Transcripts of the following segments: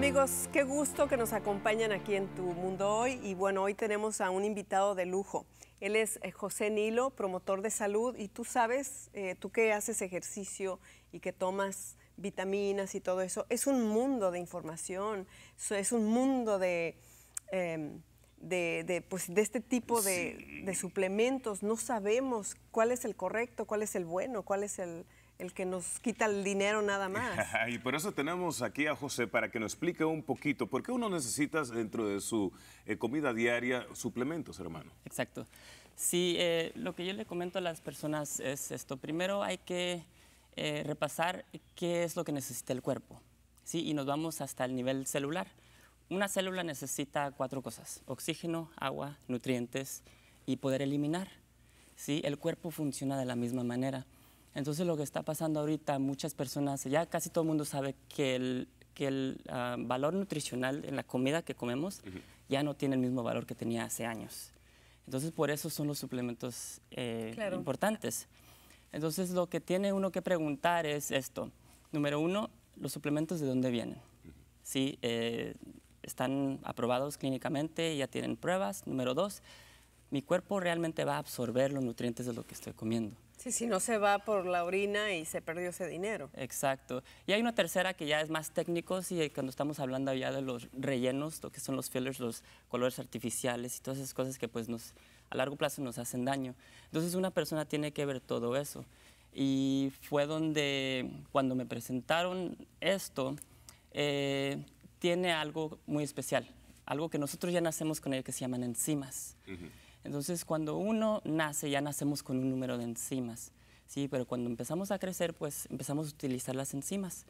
Amigos, qué gusto que nos acompañan aquí en Tu Mundo Hoy. Y bueno, hoy tenemos a un invitado de lujo. Él es eh, José Nilo, promotor de salud. Y tú sabes, eh, tú que haces ejercicio y que tomas vitaminas y todo eso, es un mundo de información, es un mundo de... Em, de, pues, de este tipo de, suplementos. No sabemos cuál es el correcto, cuál es el bueno, cuál es el, que nos quita el dinero nada más. y por eso tenemos aquí a José para que nos explique un poquito por qué uno necesita dentro de su eh, comida diaria suplementos, hermano. Exacto. Sí, eh, lo que yo le comento a las personas es esto. Primero hay que eh, repasar qué es lo que necesita el cuerpo, ¿sí? Y nos vamos hasta el nivel celular. Una célula necesita cuatro cosas, oxígeno, agua, nutrientes y poder eliminar. ¿sí? El cuerpo funciona de la misma manera. Entonces lo que está pasando ahorita, muchas personas, ya casi todo el mundo sabe que el, que el ah, valor nutricional en la comida que comemos ya no tiene el mismo valor que tenía hace años. Entonces por eso son los suplementos eh, importantes. Entonces lo que tiene uno que preguntar es esto. Número uno, los suplementos de dónde vienen. ¿Sí? Eh, están aprobados clínicamente, ya tienen pruebas. Número dos, mi cuerpo realmente va a absorber los nutrientes de lo que estoy comiendo. Sí, si no se va por la orina y se perdió ese dinero. Exacto. Y hay una tercera que ya es más técnico, y cuando estamos hablando ya de los rellenos, lo que son los fillers, los colores artificiales y todas esas cosas que pues nos, a largo plazo nos hacen daño. Entonces una persona tiene que ver todo eso. Y fue donde cuando me presentaron esto, eh, tiene algo muy especial, algo que nosotros ya nacemos con ello que se llaman enzimas. Entonces, cuando uno nace, ya nacemos con un número de enzimas, ¿sí? Pero cuando empezamos a crecer, pues empezamos a utilizar las enzimas.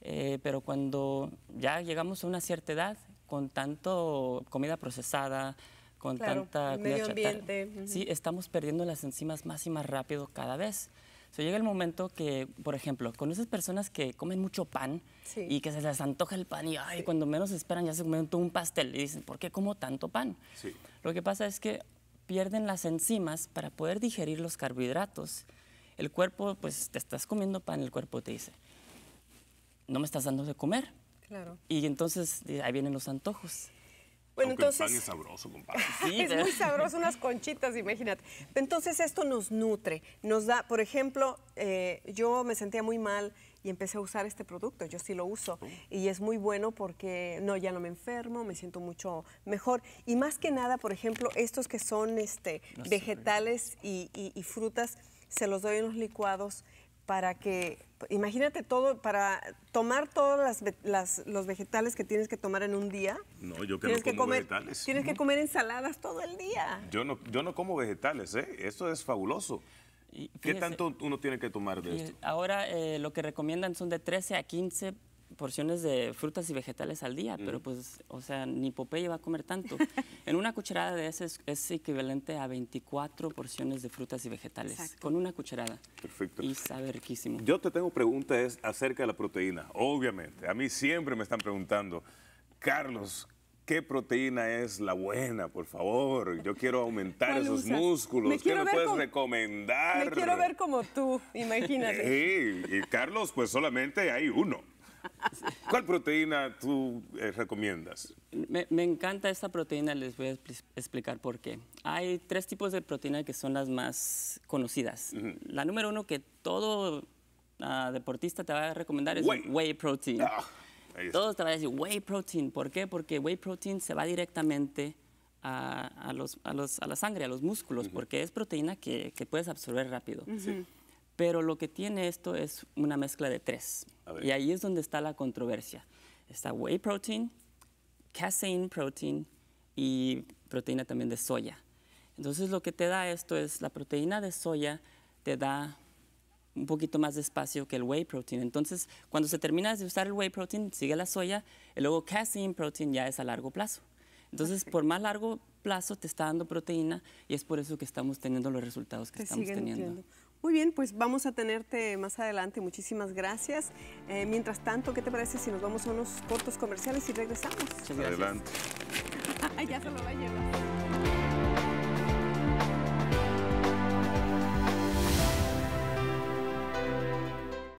Eh, pero cuando ya llegamos a una cierta edad, con tanto comida procesada, con tanta... Medio ambiente. Sí, estamos perdiendo las enzimas más y más rápido cada vez. Se llega el momento que, por ejemplo, con esas personas que comen mucho pan y que se les antoja el pan y ay, cuando menos esperan ya se comen todo un pastel y dicen, ¿por qué como tanto pan? Lo que pasa es que pierden las enzimas para poder digerir los carbohidratos. El cuerpo, pues te estás comiendo pan, el cuerpo te dice, no me estás dando de comer. Y entonces ahí vienen los antojos. Bueno, pan es sabroso, compadre. Sí, es muy sabroso, unas conchitas, imagínate. Entonces, esto nos nutre. Nos da, por ejemplo, eh, yo me sentía muy mal y empecé a usar este producto. Yo sí lo uso. Oh. Y es muy bueno porque no, ya no me enfermo, me siento mucho mejor. Y más que nada, por ejemplo, estos que son este, vegetales y frutas, se los doy en los licuados para que, imagínate todo, para tomar todos las, los vegetales que tienes que tomar en un día. No, yo que no como vegetales. Tienes que comer ensaladas todo el día. Yo no, yo no como vegetales, ¿eh? Esto es fabuloso. ¿Qué tanto uno tiene que tomar de esto? Ahora eh, lo que recomiendan son de 13 a 15 porciones de frutas y vegetales al día, pero pues, o sea, ni Popeye va a comer tanto. en una cucharada de ese es, equivalente a 24 porciones de frutas y vegetales, con una cucharada. Perfecto. Y sabe riquísimo. Yo te tengo preguntas acerca de la proteína, obviamente. A mí siempre me están preguntando, Carlos, ¿Qué proteína es la buena, por favor? Yo quiero aumentar esos músculos. ¿Qué me puedes recomendar? Me quiero ver como tú, imagínate. Sí, y Carlos, pues solamente hay uno. ¿Cuál proteína tú eh, recomiendas? Me, encanta esta proteína, les voy a explicar por qué. Hay tres tipos de proteína que son las más conocidas. La número uno que todo ah, deportista te va a recomendar es whey, protein. Ah, Todos te van a decir whey protein. ¿Por qué? Porque whey protein se va directamente a, la sangre, a los músculos, porque es proteína que, puedes absorber rápido. Pero lo que tiene esto es una mezcla de tres. Y ahí es donde está la controversia. Está whey protein, casein protein y proteína también de soya. Entonces lo que te da esto es la proteína de soya te da un poquito más de espacio que el whey protein. Entonces, cuando se termina de usar el whey protein, sigue la soya y luego casein protein ya es a largo plazo. Entonces, por más largo plazo te está dando proteína y es por eso que estamos teniendo los resultados que estamos teniendo. Muy bien, pues vamos a tenerte más adelante. Muchísimas gracias. Eh, mientras tanto, ¿qué te parece si nos vamos a unos cortos comerciales y regresamos? Adelante. ya se lo va a llevar.